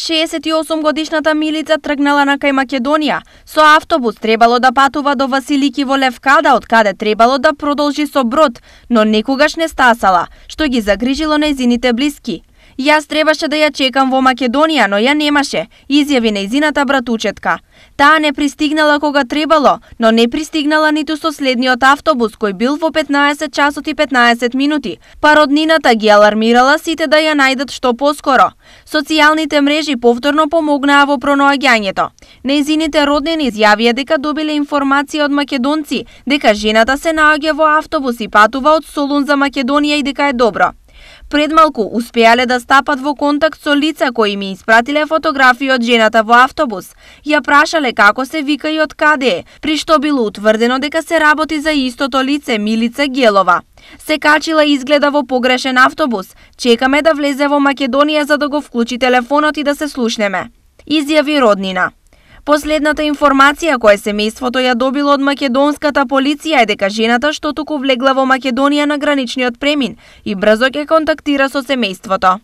68 годишната Милица тргнала на кај Македонија. Со автобус требало да патува до Василики во Левкада, од каде требало да продолжи со брод, но некогаш не стасала, што ги загрижило нејзините близки. Јас требаше да ја чекам во Македонија, но ја немаше, изјави нејзината братучетка. Таа не пристигнала кога требало, но не пристигнала ниту со следниот автобус кој бил во 15 часот и 15 минути. Па роднината ги алармирала сите да ја најдат што поскоро. Социјалните мрежи повторно помогнаа во пронаоѓањето. Нејзините роднини изјавија дека добиле информација од македонци дека жената се наоѓа во автобус и патува од Солун за Македонија и дека е добро. Пред малку успеале да стапат во контакт со лица кои ми испратиле фотографии од жената во автобус. Ја прашале како се вика и од каде е, при што било утврдено дека се работи за истото лице Милица Гелова. Се качила изгледа во погрешен автобус. Чекаме да влезе во Македонија за да го вклучи телефонот и да се слушнеме. Изјави роднина. Последната информација која семејството ја добило од македонската полиција е дека жената што туку влегла во Македонија на граничниот премин и брзо ќе контактира со семејството.